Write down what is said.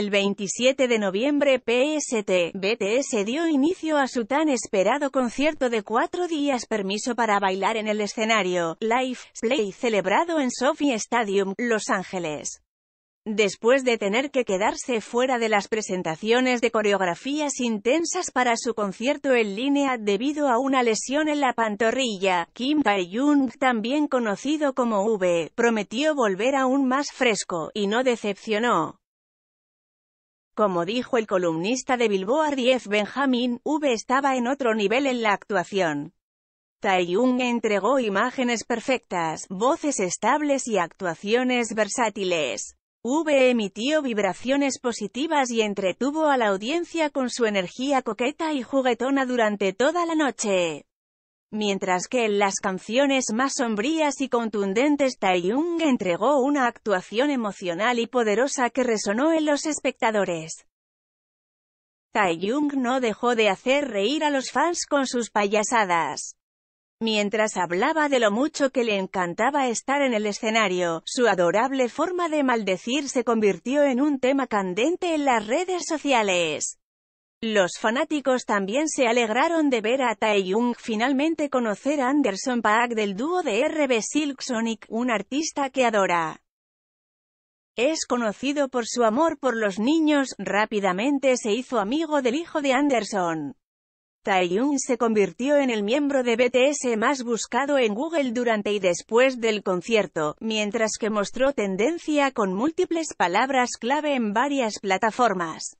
El 27 de noviembre PST, BTS dio inicio a su tan esperado concierto de cuatro días permiso para bailar en el escenario, Life Play, celebrado en Sophie Stadium, Los Ángeles. Después de tener que quedarse fuera de las presentaciones de coreografías intensas para su concierto en línea debido a una lesión en la pantorrilla, Kim Tae-jung, también conocido como V, prometió volver aún más fresco, y no decepcionó. Como dijo el columnista de Billboard Jeff Benjamin, V estaba en otro nivel en la actuación. Taiyung entregó imágenes perfectas, voces estables y actuaciones versátiles. V emitió vibraciones positivas y entretuvo a la audiencia con su energía coqueta y juguetona durante toda la noche. Mientras que en las canciones más sombrías y contundentes Taeyong entregó una actuación emocional y poderosa que resonó en los espectadores. Taeyong no dejó de hacer reír a los fans con sus payasadas. Mientras hablaba de lo mucho que le encantaba estar en el escenario, su adorable forma de maldecir se convirtió en un tema candente en las redes sociales. Los fanáticos también se alegraron de ver a Taeyung finalmente conocer a Anderson Paak del dúo de RB Silk Sonic, un artista que adora. Es conocido por su amor por los niños, rápidamente se hizo amigo del hijo de Anderson. Taeyung se convirtió en el miembro de BTS más buscado en Google durante y después del concierto, mientras que mostró tendencia con múltiples palabras clave en varias plataformas.